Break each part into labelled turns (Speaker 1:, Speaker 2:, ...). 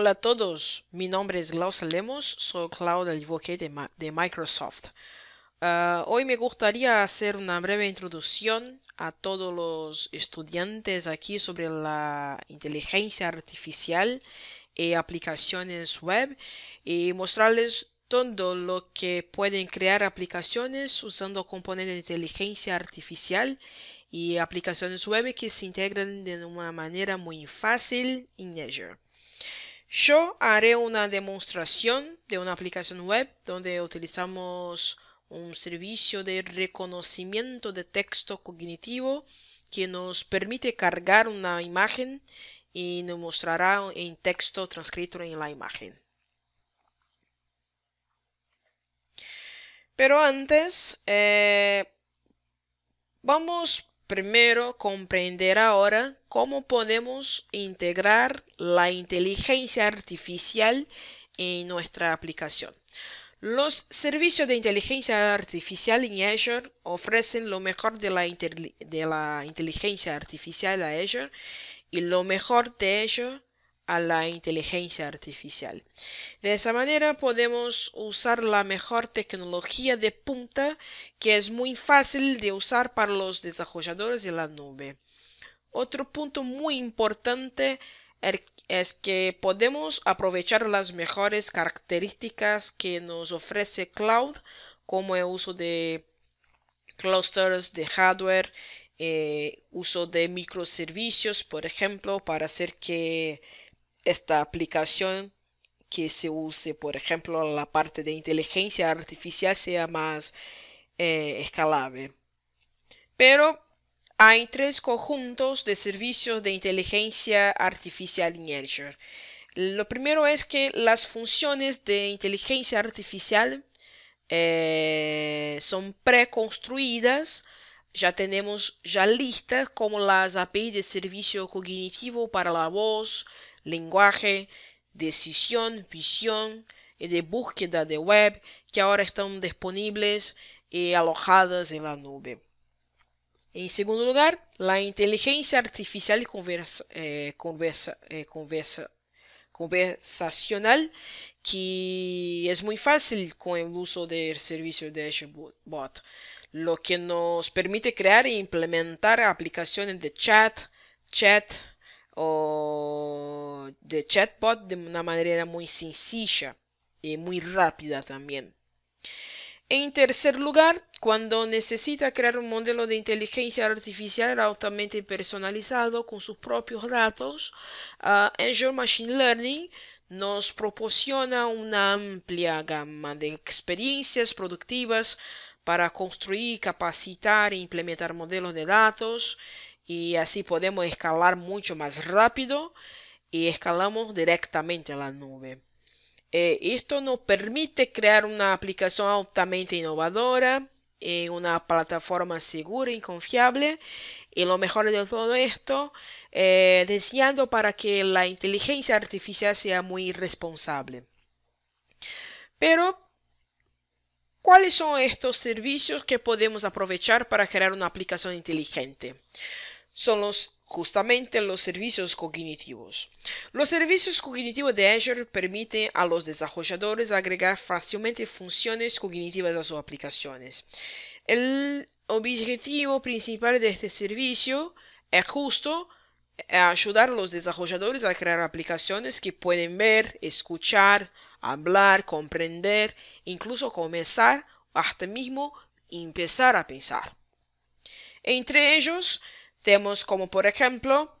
Speaker 1: Hola a todos, mi nombre es Klaus Lemos, soy Cloud Advocate de, Microsoft. Ah, hoy me gustaría hacer una breve introducción a todos los estudiantes aquí sobre la inteligencia artificial y aplicaciones web y mostrarles todo lo que pueden crear aplicaciones usando componentes de inteligencia artificial y aplicaciones web que se integran de una manera muy fácil en Azure. Yo haré una demostración de una aplicación web donde utilizamos un servicio de reconocimiento de texto cognitivo que nos permite cargar una imagen y nos mostrará en texto transcrito en la imagen. Pero antes, eh, vamos Primero, comprender ahora cómo podemos integrar la inteligencia artificial en nuestra aplicación. Los servicios de inteligencia artificial en Azure ofrecen lo mejor de la, inteligencia artificial a Azure y lo mejor de Azure a la inteligencia artificial. De esa manera podemos usar la mejor tecnología de punta que es muy fácil de usar para los desarrolladores de la nube. Otro punto muy importante er, es que podemos aprovechar las mejores características que nos ofrece cloud como el uso de clusters de hardware, eh, uso de microservicios, por ejemplo, para hacer que esta aplicación que se use, por ejemplo, la parte de inteligencia artificial sea más eh, escalable. Pero hay tres conjuntos de servicios de inteligencia artificial en Azure. Lo primero es que las funciones de inteligencia artificial son eh, son preconstruidas. Ya tenemos ya listas como las API de servicio cognitivo para la voz, lenguaje, decisión, visión y eh, de búsqueda de web que ahora están disponibles y eh, alojadas en la nube. En segundo lugar, la inteligencia artificial eh, conversacional, que es muy fácil con el uso del servicio de Bot, lo que nos permite crear e implementar aplicaciones de chat, chat, o de chatbot de una manera muy sencilla y muy rápida también. En tercer lugar, cuando necesita crear un modelo de inteligencia artificial altamente personalizado con sus propios datos, Azure ah, Machine Learning nos proporciona una amplia gama de experiencias productivas para construir, capacitar e implementar modelos de datos y así podemos escalar mucho más rápido y escalamos directamente a la nube. Eh, esto nos permite crear una aplicación altamente innovadora en eh, una plataforma segura y confiable. Y lo mejor de todo esto, eh, deseando para que la inteligencia artificial sea muy responsable. Pero, ¿cuáles son estos servicios que podemos aprovechar para crear una aplicación inteligente? son los justamente los servicios cognitivos. Los servicios cognitivos de Azure permiten a los desarrolladores agregar fácilmente funciones cognitivas a sus aplicaciones. El objetivo principal de este servicio es justo eh, ayudar a los desarrolladores a crear aplicaciones que pueden ver, escuchar, hablar, comprender, incluso comenzar, hasta mismo empezar a pensar. Entre ellos, tenemos como por ejemplo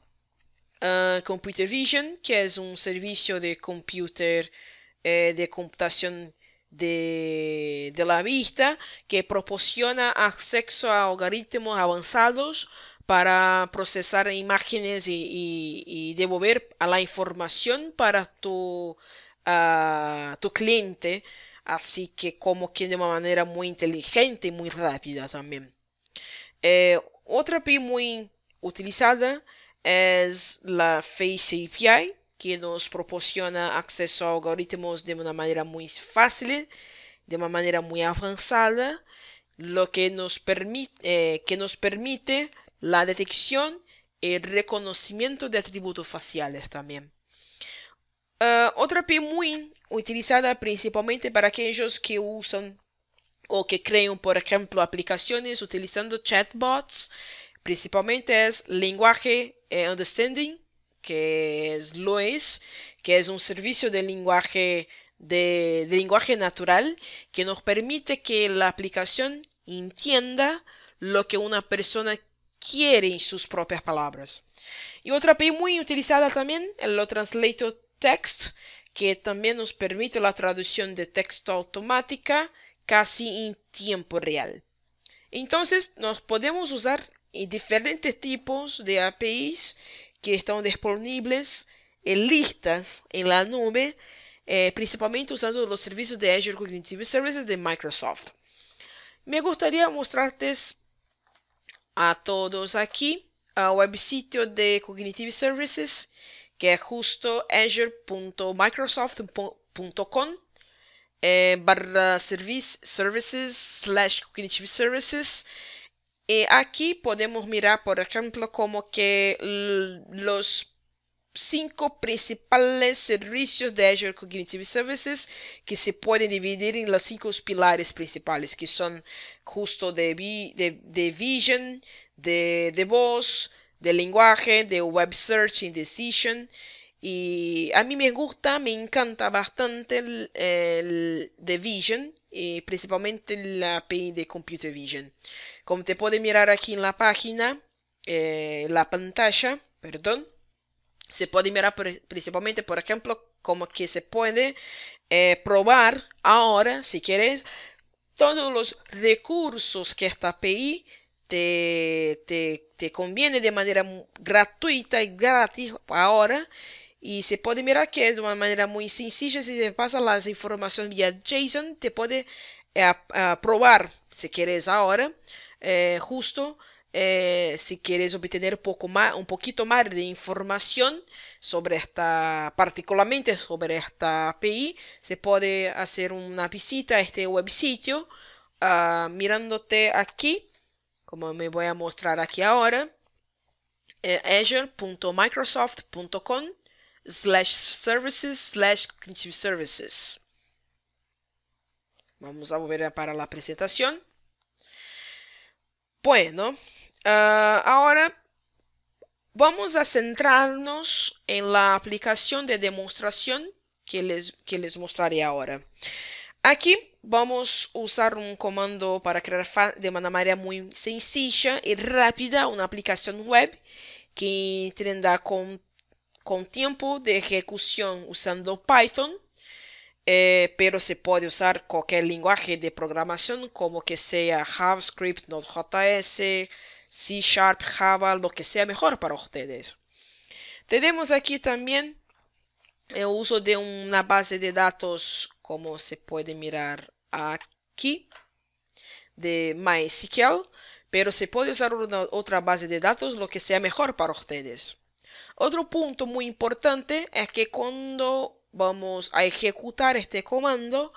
Speaker 1: eh, Computer Vision, que es un servicio de computer eh, de computación de, la vista que proporciona acceso a algoritmos avanzados para procesar imágenes y, devolver a la información para tu, tu cliente, así que como que de una manera muy inteligente y muy rápida también. Eh, otra API muy utilizada es la Face API, que nos proporciona acceso a algoritmos de una manera muy fácil, de una manera muy avanzada, lo que nos permite, eh, que nos permite la detección y reconocimiento de atributos faciales también. Eh, otra API muy utilizada principalmente para aquellos que usan o que creen, por ejemplo, aplicaciones utilizando chatbots. Principalmente es lenguaje eh, understanding, que es LOES, que es un servicio de lenguaje, de, lenguaje natural que nos permite que la aplicación entienda lo que una persona quiere en sus propias palabras. Y otra API muy utilizada también es lo Translator Text, que también nos permite la traducción de texto automática casi en tiempo real. Entonces, nos podemos usar diferentes tipos de APIs que están disponibles en listas en la nube, eh, principalmente usando los servicios de Azure Cognitive Services de Microsoft. Me gustaría mostrarte a todos aquí el web sitio de Cognitive Services, que es justo azure.microsoft.com eh, barra service, services slash cognitive services. Y aquí podemos mirar, por ejemplo, como que los cinco principales servicios de Azure Cognitive Services que se pueden dividir en los cinco pilares principales, que son justo de, vision, de, de voz, de lenguaje, de web search, indecision, decision y a mí me gusta, me encanta bastante el, el The Vision y principalmente la API de Computer Vision. Como te puede mirar aquí en la página, eh, la pantalla, perdón, se puede mirar principalmente, por ejemplo, como que se puede eh, probar ahora, si quieres, todos los recursos que esta API te, conviene de manera gratuita y gratis ahora y se puede mirar que de una manera muy sencilla, si te pasa las informaciones vía JSON, te puede eh, probar, si quieres ahora, eh, justo eh, si quieres obtener poco más, un poquito más de información sobre esta, particularmente sobre esta API, se puede hacer una visita a este web sitio ah, mirándote aquí, como me voy a mostrar aquí ahora, azure.microsoft.com slash services slash Services. Vamos a volver para la presentación. Bueno, ah, ahora vamos a centrarnos en la aplicación de demostración que les, que les mostraré ahora. Aquí vamos a usar un comando para crear de una manera muy sencilla y rápida una aplicación web que tendrá con con tiempo de ejecución usando Python, eh, pero se puede usar cualquier lenguaje de programación como que sea JavaScript, Node.js, C Sharp, Java, lo que sea mejor para ustedes. Tenemos aquí también el eh, uso de una base de datos como se puede mirar aquí de MySQL, pero se puede usar otra base de datos lo que sea mejor para ustedes. Otro punto muy importante es que cuando vamos a ejecutar este comando,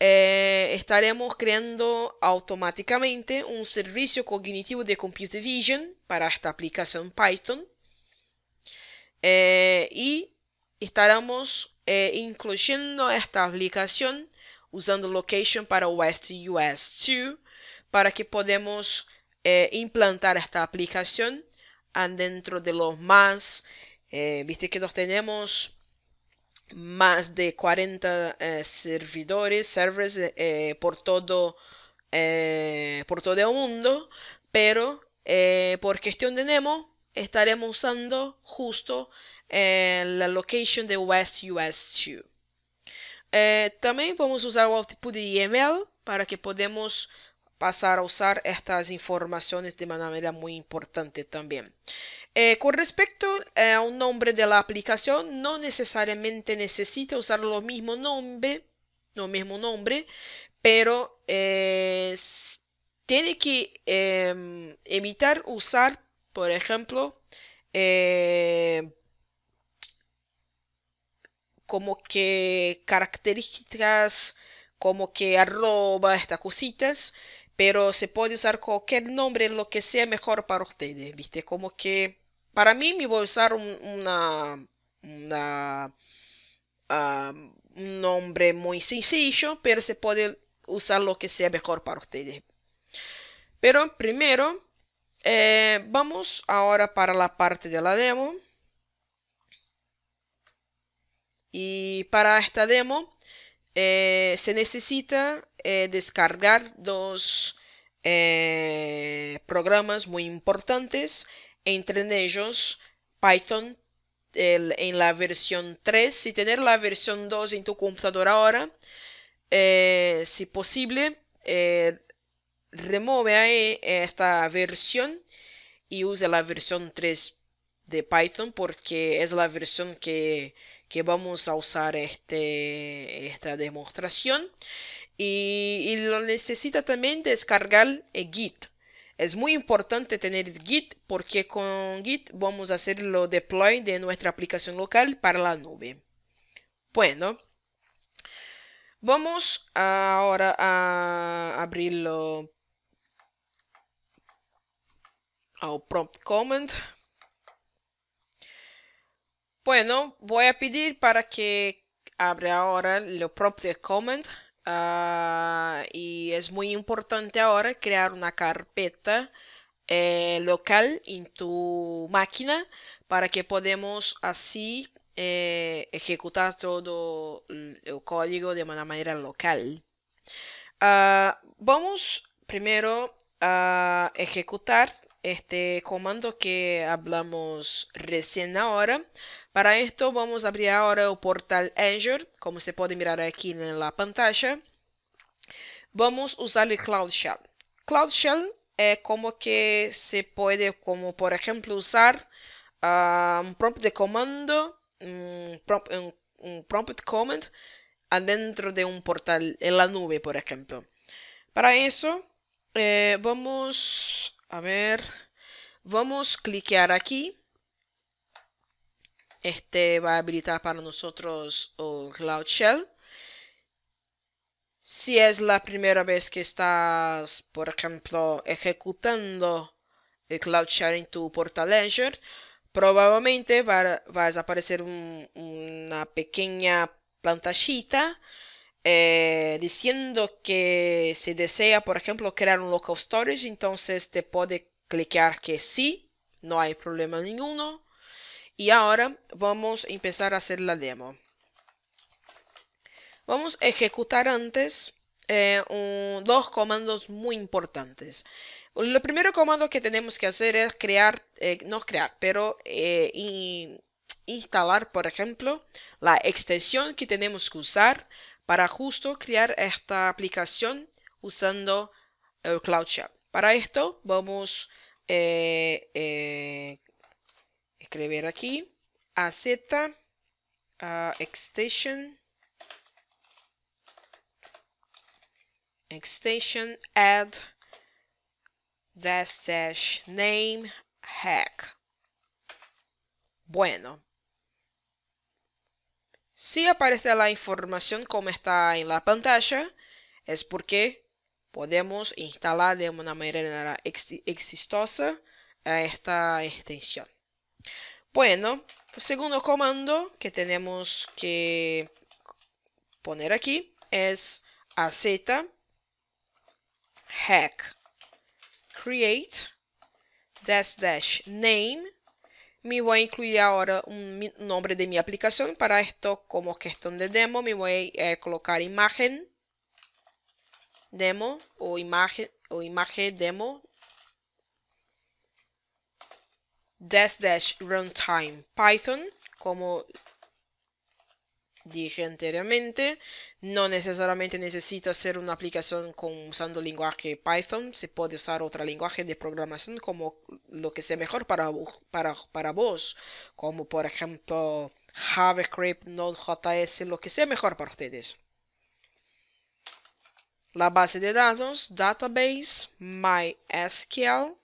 Speaker 1: eh, estaremos creando automáticamente un servicio cognitivo de Computer Vision para esta aplicación Python eh, y estaremos eh, incluyendo esta aplicación usando location para West US 2 para que podamos implantar esta aplicación dentro de los más. Eh, viste que nos tenemos más de 40 eh, servidores, servers eh, por, todo, por todo el mundo, pero por cuestión de Nemo estaremos usando justo la location de West US 2. también podemos usar el output de email para que podemos pasar a usar estas informaciones de manera muy importante también. Eh, con respecto eh, a un nombre de la aplicación, no necesariamente necesita usar lo mismo nombre, lo mismo nombre, pero eh, tiene que em, evitar usar, por ejemplo, como que características como que arroba estas cositas pero se puede usar cualquier nombre, lo que sea mejor para ustedes, ¿viste? Como que para mí me voy a usar un, ah, un nombre muy sencillo, pero se puede usar lo que sea mejor para ustedes. Pero primero, eh, vamos ahora para la parte de la demo. Y para esta demo eh, se necesita eh, descargar dos eh, programas muy importantes, entre ellos Python en la versión 3. Si tener la versión 2 en tu computadora ahora, si posible, remove esta versión y use la versión 3 de Python porque es la versión que que vamos a usar este, esta demostración. Y, lo necesita también descargar el eh, Git. Es muy importante tener Git porque con Git vamos a hacer lo deploy de nuestra aplicación local para la nube. Bueno, vamos ahora a abrirlo al prompt command. Bueno, voy a pedir para que abra ahora lo propio comment. Ah, y es muy importante ahora crear una carpeta eh, local en tu máquina para que podamos así eh, ejecutar todo el código de una manera local. Ah, vamos primero a ejecutar este comando que hablamos recién ahora Para isso vamos abrir agora o portal Azure, como se pode mirar aqui na la pantalla. Vamos usar o Cloud Shell. Cloud Shell é como que se pode, como por exemplo, usar uh, prompt de comando, um prompt, um un prompt command dentro de um portal na nuvem, por exemplo. Para isso eh, vamos a ver, vamos clicar cliquear Este va a habilitar para nosotros un oh, Cloud Shell. Si es la primera vez que estás, por ejemplo, ejecutando el eh, Cloud Shell en tu portal Azure, probablemente va, a aparecer una pequeña plantachita eh, diciendo que si desea, por ejemplo, crear un local storage, entonces te puede clicar que sí, no hay problema ninguno. Y ahora vamos a empezar a hacer la demo. Vamos a ejecutar antes eh, dos comandos muy importantes. El primero comando que tenemos que hacer es crear, eh, no crear, pero eh, instalar, por ejemplo, la extensión que tenemos que usar para justo crear esta aplicación usando el Cloud Para esto vamos a escribir aquí AZ z extension extension add dash dash name hack bueno si aparece la información como está en la pantalla es porque podemos instalar de una manera exitosa esta extensión bueno, segundo comando que tenemos que poner aquí es az hack create dash dash name me voy a incluir ahora un nombre de mi aplicación para esto como gestión de demo me voy a eh, colocar imagen demo o imagen o imagen demo dash dash runtime Python, como dije anteriormente, no necesariamente necesita ser una aplicación con, usando lenguaje Python, se puede usar otro lenguaje de programación como lo que sea mejor para, para, para vos, como por ejemplo JavaScript, Node.js, lo que sea mejor para ustedes. La base de datos, database, MySQL,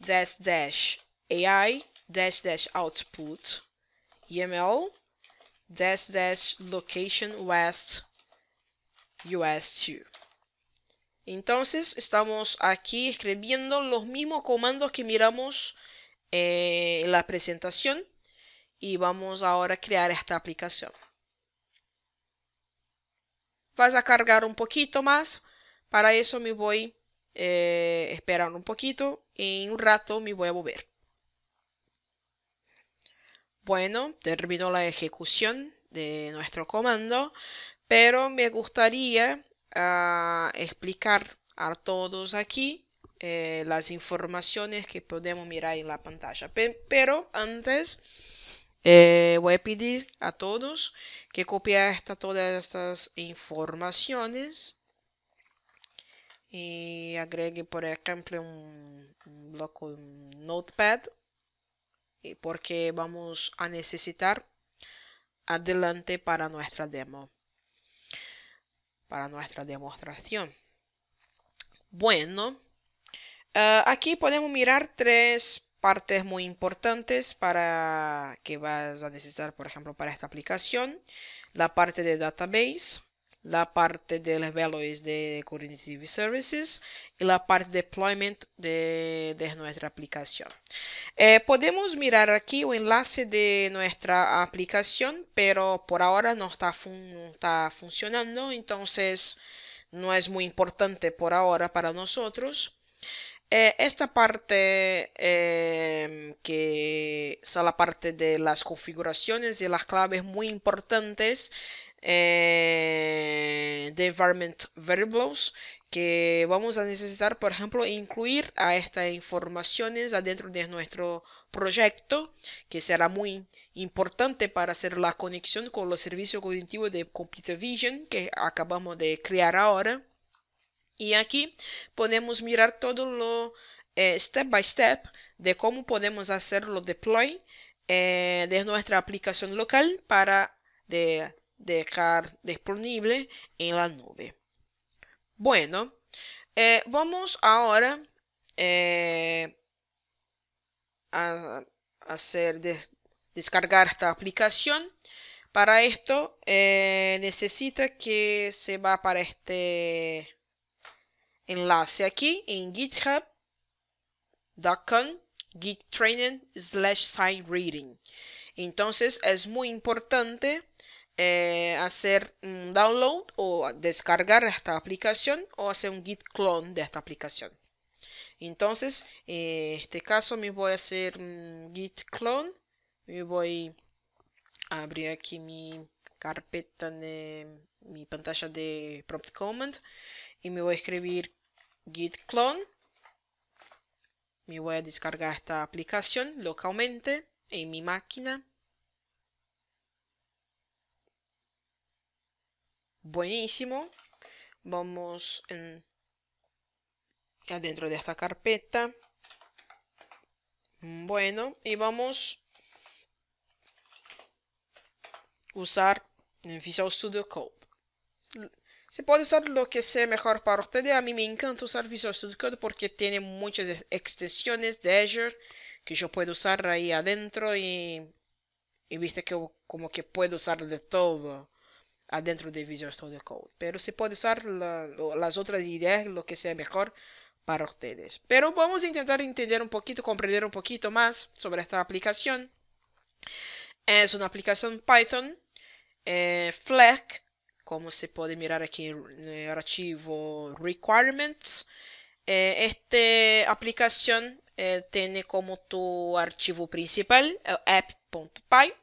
Speaker 1: dash dash AI dash dash output YAML e dash dash location west US2. Entonces estamos aquí escribiendo los mismos comandos que miramos eh, en la presentación y vamos ahora a crear esta aplicación. Vas a cargar un poquito más. Para eso me voy eh, Esperar un poquito y en un rato me voy a volver. Bueno, terminó la ejecución de nuestro comando, pero me gustaría ah, explicar a todos aquí eh, las informaciones que podemos mirar en la pantalla. pero antes eh, voy a pedir a todos que copien todas estas informaciones y agregue, por ejemplo, un, bloque bloco, un notepad, porque vamos a necesitar adelante para nuestra demo, para nuestra demostración. Bueno, eh, aquí podemos mirar tres partes muy importantes para que vas a necesitar, por ejemplo, para esta aplicación. La parte de database, la parte de valores de Cognitive Services y la parte deployment de, nuestra aplicación. Eh, podemos mirar aquí el enlace de nuestra aplicación, pero por ahora no está, funcionando, entonces no es muy importante por ahora para nosotros. Eh, esta parte em, que es la parte de las configuraciones y las claves muy importantes eh, de environment variables que vamos a necesitar, por ejemplo, incluir a estas informaciones adentro de nuestro proyecto, que será muy importante para hacer la conexión con los servicios cognitivos de Computer Vision que acabamos de crear ahora. Y aquí podemos mirar todo lo eh, step by step de cómo podemos hacer los deploy eh, de nuestra aplicación local para de dejar disponible en la nube. Bueno, eh, vamos ahora eh, a hacer descargar esta aplicación. Para esto eh, necesita que se va para este enlace aquí en github.com git training slash sign reading. Entonces es muy importante eh, hacer un download o descargar esta aplicación o hacer un git clone de esta aplicación. Entonces, en eh, este caso me voy a hacer git clone. Me voy a abrir aquí mi carpeta de mi pantalla de prompt command y me voy a escribir git clone. Me voy a descargar esta aplicación localmente en mi máquina Buenísimo. Vamos adentro de esta carpeta. Bueno, y vamos usar Visual Studio Code. Se puede usar lo que sea mejor para ustedes. A mí me encanta usar Visual Studio Code porque tiene muchas extensiones de Azure que yo puedo usar ahí adentro y, y viste que como que puedo usar de todo adentro de Visual Studio Code. Pero se puede usar las otras ideas, lo que sea mejor para ustedes. Pero vamos a intentar entender un poquito, comprender un poquito más sobre esta aplicación. Es una aplicación Python, eh, FLAC, como se puede mirar aquí en el eh, archivo requirements. Eh, esta aplicación eh, tiene como tu archivo principal app.py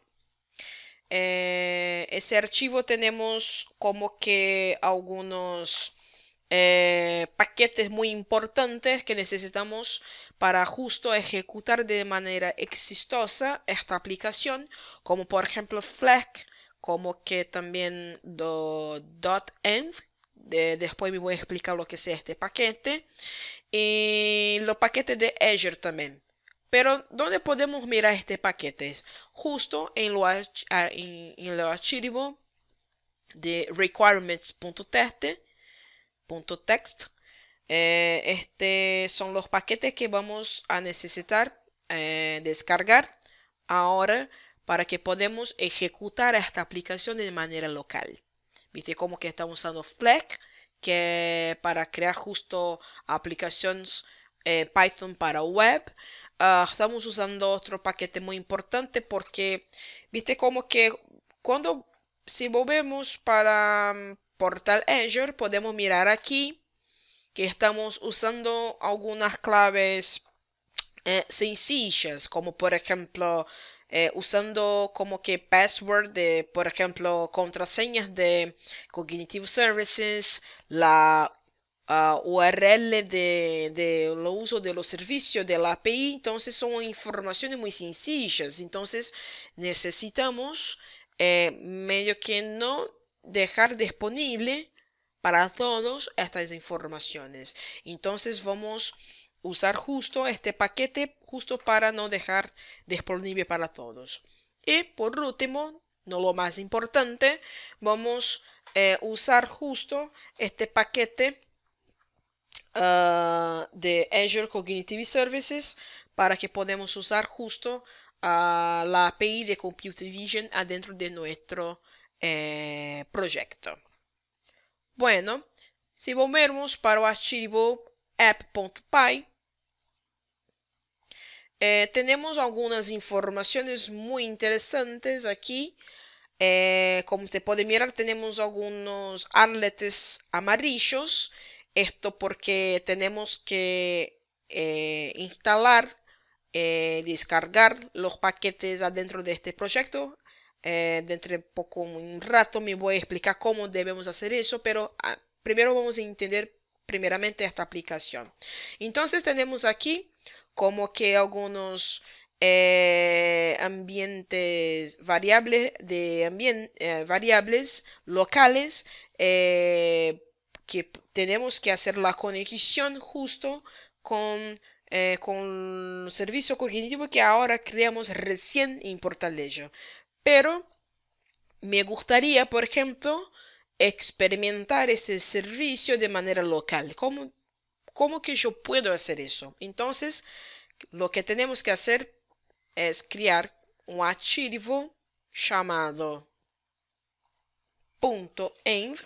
Speaker 1: eh, ese archivo tenemos como que algunos eh, paquetes muy importantes que necesitamos para justo ejecutar de manera exitosa esta aplicación, como por ejemplo FLAC, como que también do, .env, después me voy a explicar lo que es este paquete, y los paquetes de Azure también. Pero ¿dónde podemos mirar este paquete? Justo en ah, el archivo de requirements.txt. Eh, este son los paquetes que vamos a necesitar eh, descargar ahora para que podamos ejecutar esta aplicación de manera local. Viste cómo que estamos usando FLEC que para crear justo aplicaciones eh, Python para web. Ah, estamos usando otro paquete muy importante porque, viste como que cuando, si volvemos para mm, Portal Azure, podemos mirar aquí que estamos usando algunas claves eh, sencillas, como por ejemplo, eh, usando como que password de, por ejemplo, contraseñas de Cognitive Services, la URL de, de lo uso de los servicios de la API. Entonces son informaciones muy sencillas. Entonces necesitamos eh, medio que no dejar disponible para todos estas informaciones. Entonces vamos a usar justo este paquete justo para no dejar disponible para todos. Y por último, no lo más importante, vamos a eh, usar justo este paquete de Azure Cognitive Services para que podamos usar justo la API de Computer Vision adentro de nuestro eh, proyecto. Bueno, si volvemos para el archivo app.py, eh, tenemos algunas informaciones muy interesantes aquí. Eh, como te puede mirar, tenemos algunos arletes amarillos esto porque tenemos que eh, instalar, y eh, descargar los paquetes adentro de este proyecto. Eh, dentro de poco, un rato, me voy a explicar cómo debemos hacer eso, pero ah, primero vamos a entender primeramente esta aplicación. Entonces tenemos aquí como que algunos ambientes variables de variables locales que tenemos que hacer la conexión justo con, eh, con el servicio cognitivo que ahora creamos recién en Portalejo. Pero me gustaría, por ejemplo, experimentar ese servicio de manera local. ¿Cómo, cómo que yo puedo hacer eso? Entonces, lo que tenemos que hacer es crear un archivo llamado .env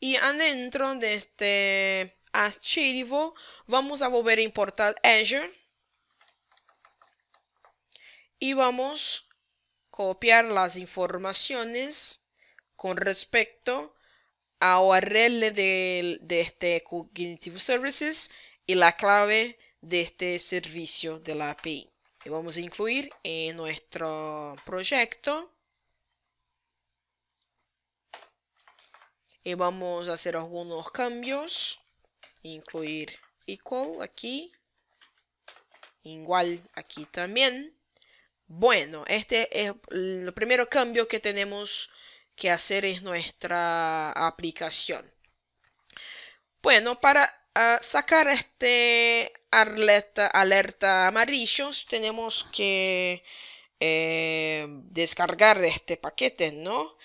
Speaker 1: y adentro de este archivo vamos a volver a importar Azure y vamos a copiar las informaciones con respecto a URL de, de este Cognitive Services y la clave de este servicio de la API. Y vamos a incluir en nuestro proyecto y vamos a hacer algunos cambios. Incluir equal aquí. Igual aquí también. Bueno, este es el primer cambio que tenemos que hacer es nuestra aplicación. Bueno, para ah, sacar este alerta, alerta amarillos tenemos que eh, descargar este paquete, ¿no?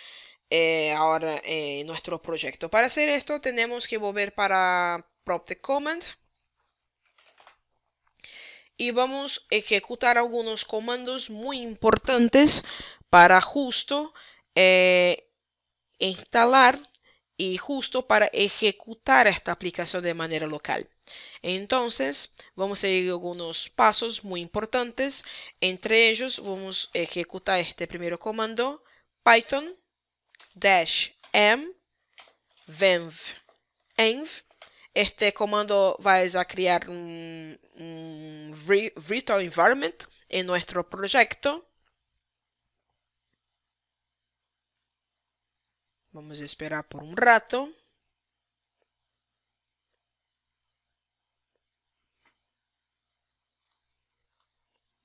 Speaker 1: Eh, ahora en eh, nuestro proyecto. Para hacer esto tenemos que volver para the Command. Y vamos a ejecutar algunos comandos muy importantes para justo eh, instalar y justo para ejecutar esta aplicación de manera local. Entonces, vamos a seguir algunos pasos muy importantes. Entre ellos, vamos a ejecutar este primer comando, Python dash m venv env. Este comando vais a um, um virtual environment en nuestro projeto Vamos esperar por um rato.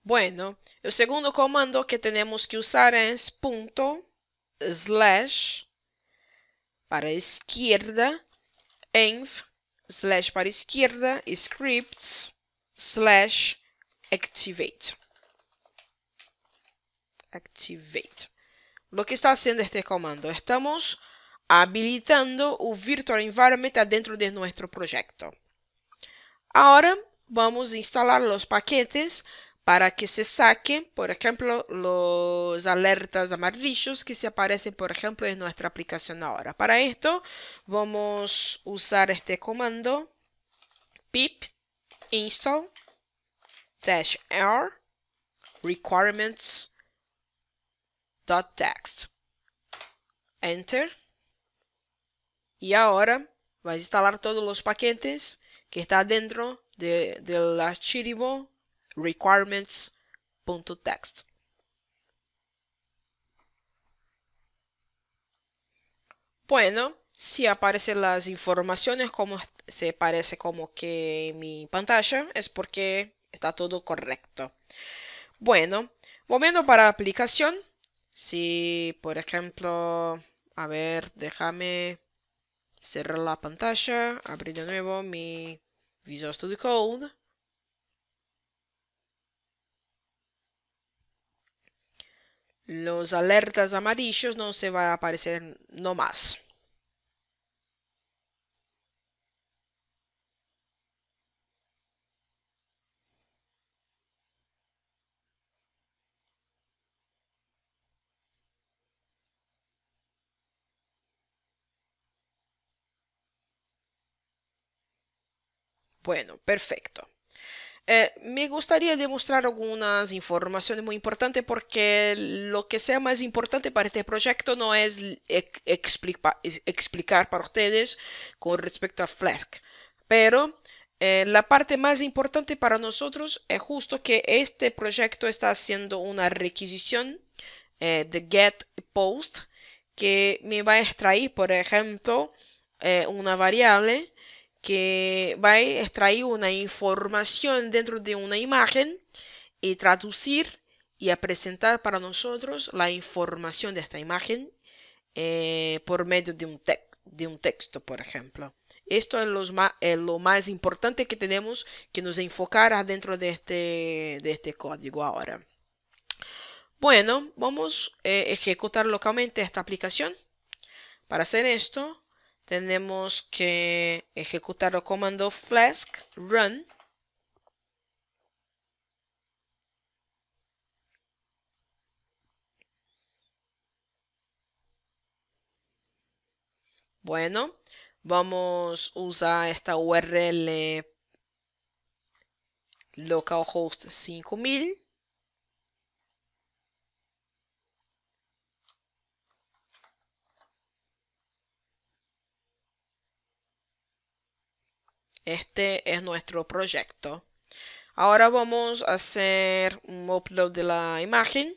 Speaker 1: Bueno, o segundo comando que temos que usar é ponto slash para a esquerda, env slash para a esquerda, scripts slash activate. Activate. O que está haciendo este comando? Estamos habilitando o virtual environment dentro de nosso projeto. Agora, vamos instalar os paquetes para que se saquen, por ejemplo, los alertas amarillos que se aparecen, por ejemplo, en nuestra aplicación ahora. Para esto vamos a usar este comando pip install r requirements.txt, Enter. Y ahora vais a instalar todos los paquetes que está dentro del archivo requirements.text. Bueno, si aparecen las informaciones como se parece como que mi pantalla, es porque está todo correcto. Bueno, volviendo para aplicación, si por ejemplo, a ver, déjame cerrar la pantalla, abrir de nuevo mi Visual Studio Code. los alertas amarillos no se va a aparecer más. Bueno, perfecto. Eh, me gustaría demostrar algunas informaciones muy importantes porque lo que sea más importante para este proyecto no es explicar para ustedes con respecto a Flask, pero eh, la parte más importante para nosotros es justo que este proyecto está haciendo una requisición eh, de get post que me va a extraer, por ejemplo, una variable que va a extraer una información dentro de una imagen y traducir y a presentar para nosotros la información de esta imagen eh, por medio de un, de un texto, por ejemplo. Esto es, lo más importante que tenemos que nos enfocar dentro este, de este, código ahora. Bueno, vamos a eh, ejecutar localmente esta aplicación. Para hacer esto, tenemos que ejecutar el comando flask run Bueno, vamos a usar esta URL localhost 5000 Este es nuestro proyecto. Ahora vamos a hacer un upload de la imagen.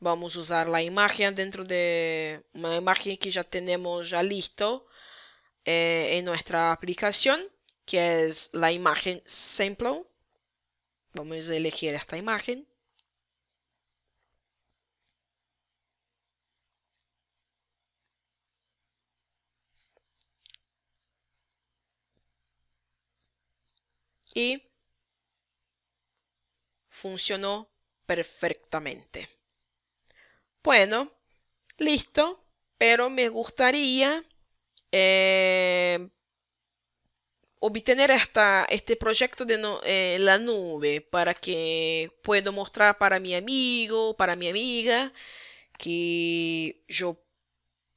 Speaker 1: Vamos a usar la imagen dentro de una imagen que ya tenemos ya listo eh, en nuestra aplicación, que es la imagen simple Vamos a elegir esta imagen. y funcionó perfectamente. Bueno, listo, pero me gustaría eh, obtener hasta este proyecto de eh, la nube para que puedo mostrar para mi amigo, para mi amiga, que yo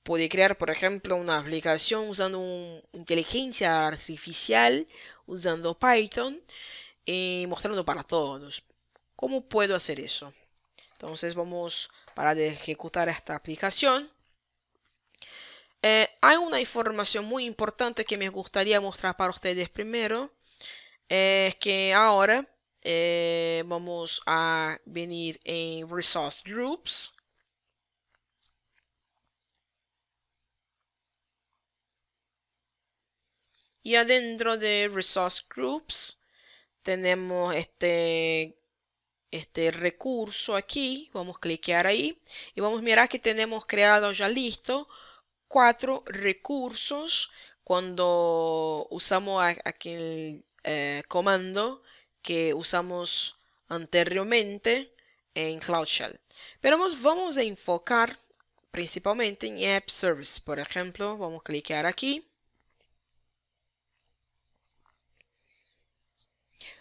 Speaker 1: puedo crear, por ejemplo, una aplicación usando inteligencia artificial usando Python y eh, mostrando para todos. ¿Cómo puedo hacer eso? Entonces vamos para ejecutar esta aplicación. Eh, hay una información muy importante que me gustaría mostrar para ustedes primero. Eh, es que ahora vamos a venir en Resource Groups. Y adentro de Resource Groups tenemos este, este recurso aquí. Vamos a cliquear ahí. Y vamos a mirar que tenemos creado ya listo cuatro recursos cuando usamos aquí el eh, comando que usamos anteriormente en Cloud Shell. Pero nos vamos a enfocar principalmente en App Service. Por ejemplo, vamos a clicar aquí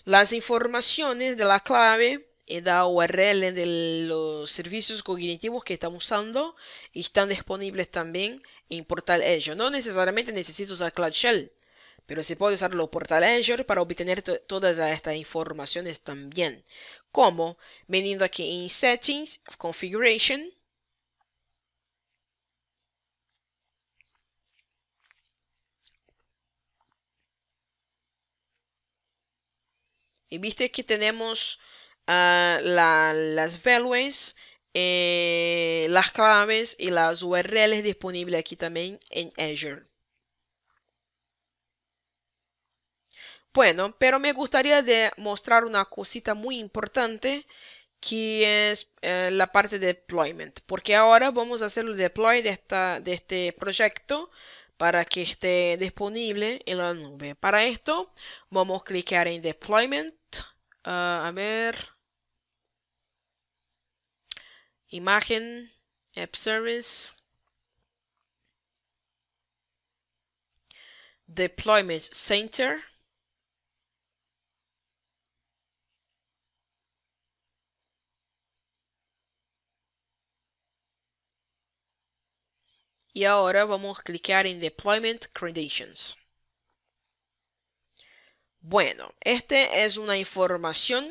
Speaker 1: Las informaciones de la clave y eh, la URL de los servicios cognitivos que estamos usando están disponibles también en Portal Azure. No necesariamente necesito usar Cloud Shell, pero se puede usar los Portal Azure para obtener todas estas informaciones también. Como veniendo aquí en Settings, Configuration, Y viste que tenemos ah, las values, eh, las claves y las URLs disponibles aquí también en Azure. Bueno, pero me gustaría mostrar una cosita muy importante que es eh, la parte de deployment, porque ahora vamos a hacer el deploy de este proyecto para que esté disponible en la nube. Para esto vamos a clicar en Deployment. Ah, a ver. Imagen. App Service. Deployment Center. y ahora vamos a clicar en Deployment Credentials. Bueno, esta es una información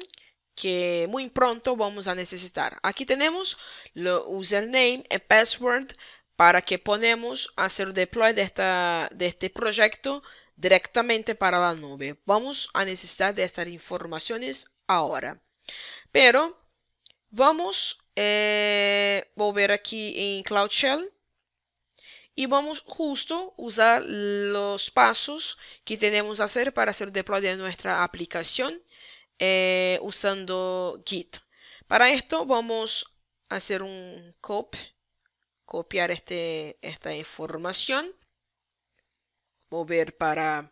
Speaker 1: que muy pronto vamos a necesitar. Aquí tenemos el username y password para que podamos hacer deploy de, esta, de este proyecto directamente para la nube. Vamos a necesitar de estas informaciones ahora. Pero vamos a eh, volver aquí en Cloud Shell y vamos justo a usar los pasos que tenemos que hacer para hacer deploy de nuestra aplicación eh, usando Git. Para esto vamos a hacer un cop, copiar este, esta información, mover para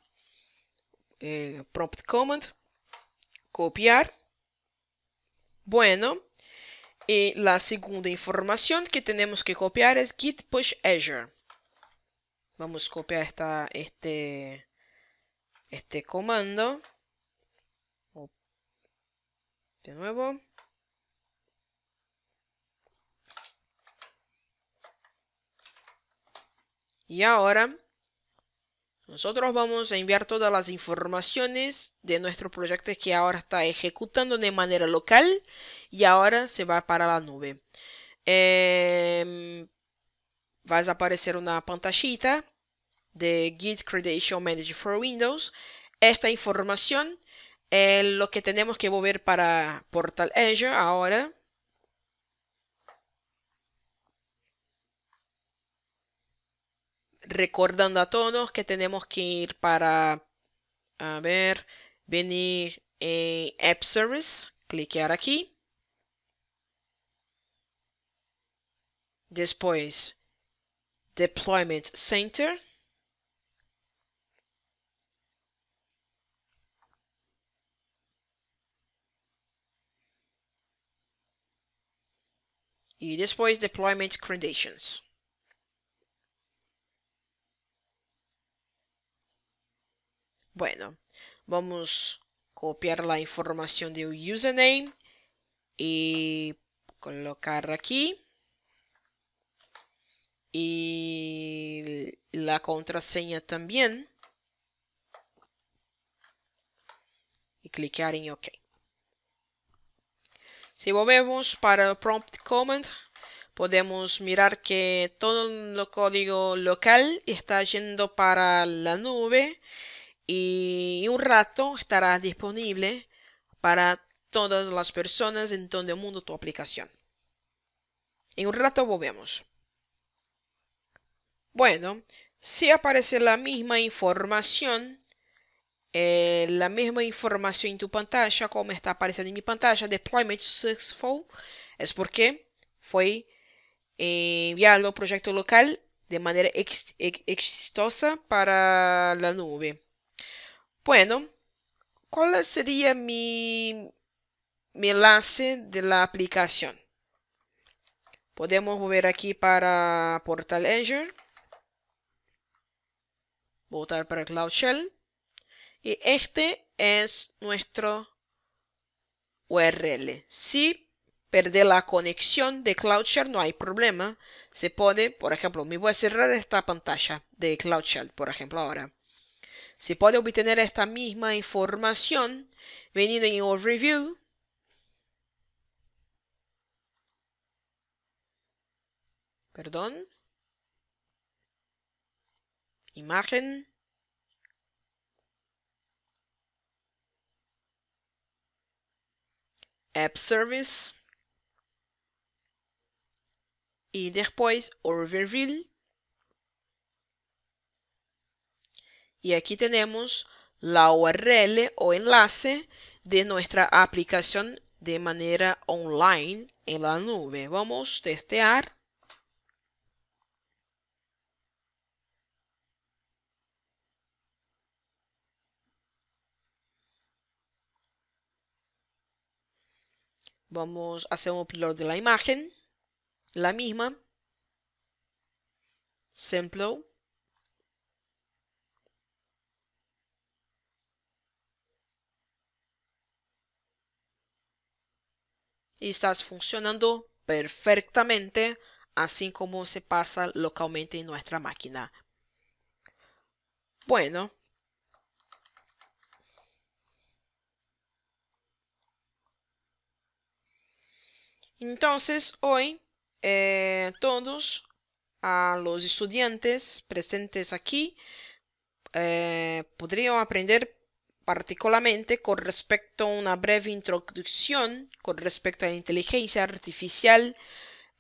Speaker 1: eh, prompt command, copiar. Bueno, y la segunda información que tenemos que copiar es git push azure. Vamos a copiar este, este, comando. De nuevo. Y ahora nosotros vamos a enviar todas las informaciones de nuestro proyecto que ahora está ejecutando de manera local y ahora se va para la nube. Em, va a aparecer una pantallita de Git Credential Manager for Windows. Esta información es lo que tenemos que mover para Portal Azure ahora. Recordando a todos que tenemos que ir para, a ver, venir en App Service, cliquear aquí. Después, Deployment Center. y después deployment credentials Bueno, vamos a copiar la información de username y colocar aquí. Y la contraseña también. Y clicar en OK. Si volvemos para prompt command, podemos mirar que todo el código local está yendo para la nube y un rato estará disponible para todas las personas en todo el mundo tu aplicación. En un rato volvemos. Bueno, si aparece la misma información eh, la misma información en tu pantalla como está apareciendo en mi pantalla, deployment successful, es porque fue eh, enviado al proyecto local de manera exitosa para la nube. Bueno, ¿cuál sería mi, enlace de la aplicación? Podemos mover aquí para Portal Azure. Voltar para Cloud Shell. Y este es nuestro URL. Si perder la conexión de CloudShare, no hay problema. Se puede, por ejemplo, me voy a cerrar esta pantalla de CloudShare, por ejemplo, ahora. Se puede obtener esta misma información venido en Overview. Perdón. Imagen. app service e depois overview. e aqui temos a URL ou enlace de nossa aplicação de maneira online em la nuvem. Vamos testar. testear. Vamos a hacer un upload de la imagen, la misma, simple, y estás funcionando perfectamente, así como se pasa localmente en nuestra máquina. Bueno, Entonces, hoy eh, todos los estudiantes presentes aquí eh, podrían aprender particularmente con respecto a una breve introducción con respecto a la inteligencia artificial,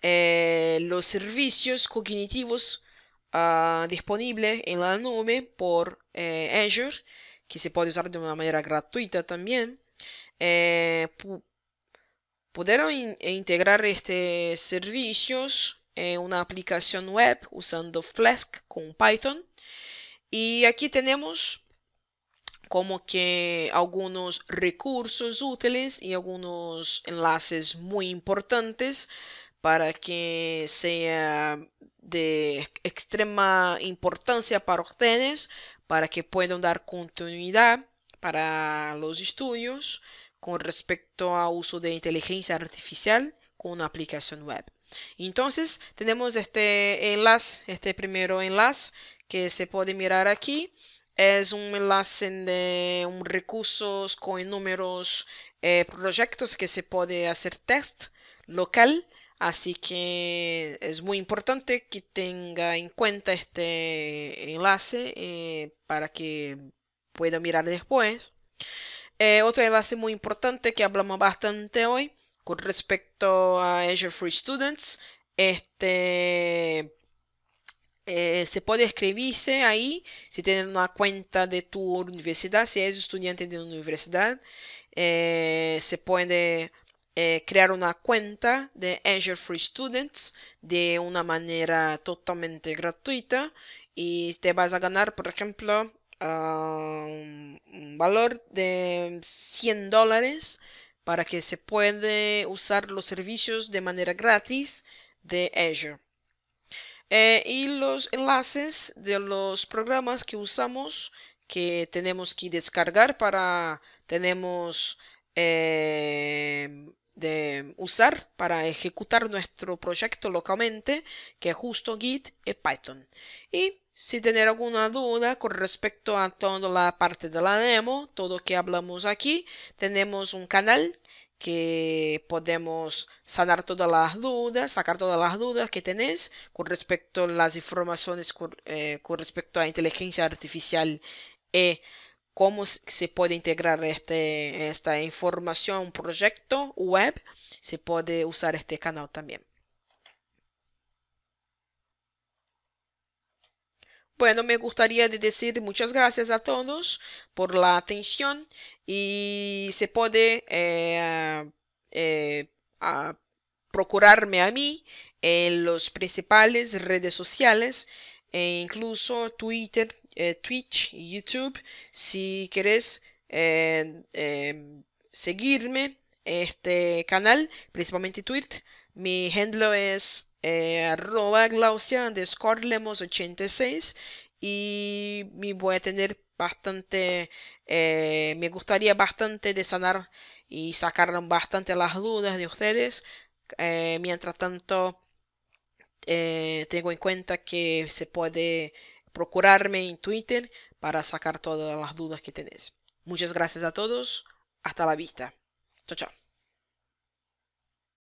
Speaker 1: eh, los servicios cognitivos ah, disponibles en la nube por Azure, que se puede usar de una manera gratuita también, Pudieron eh, integrar estos servicios en una aplicación web usando Flask con Python. Y aquí tenemos como que algunos recursos útiles y algunos enlaces muy importantes para que sea de extrema importancia para ustedes, para que puedan dar continuidad para los estudios con respecto a uso de inteligencia artificial con una aplicación web. Entonces, tenemos este enlace, este primero enlace que se puede mirar aquí. Es un enlace de recursos con números eh, proyectos que se puede hacer test local. Así que es muy importante que tenga en cuenta este enlace eh, para que pueda mirar después. Eh, otro enlace muy importante que hablamos bastante hoy con respecto a Azure Free Students. Este eh, se puede escribirse ahí si tienen una cuenta de tu universidad, si eres estudiante de una universidad. Eh, se puede eh, crear una cuenta de Azure Free Students de una manera totalmente gratuita y te vas a ganar, por ejemplo, Ah, un valor de 100 dólares para que se puede usar los servicios de manera gratis de Azure. Eh, y los enlaces de los programas que usamos que tenemos que descargar para tenemos eh, de usar para ejecutar nuestro proyecto localmente que es justo Git y Python y si tener alguna duda con respecto a toda la parte de la demo, todo lo que hablamos aquí, tenemos un canal que podemos sanar todas las dudas, sacar todas las dudas que tenés con respecto a las informaciones eh, con respecto a inteligencia artificial y e cómo se puede integrar este, esta información un proyecto web, se puede usar este canal también. Bueno, me gustaría decir muchas gracias a todos por la atención y se puede eh, eh, procurarme a mí en las principales redes sociales, e incluso Twitter, eh, Twitch, YouTube, si querés seguirme este canal, principalmente Twitter. Mi handle es eh, arroba Glaucia underscore Lemos 86 y, me voy a tener bastante, eh, me gustaría bastante de sanar y sacar bastante las dudas de ustedes. Eh, mientras tanto, tengo en cuenta que se puede procurarme en Twitter para sacar todas las dudas que tenéis. Muchas gracias a todos. Hasta la vista. chao.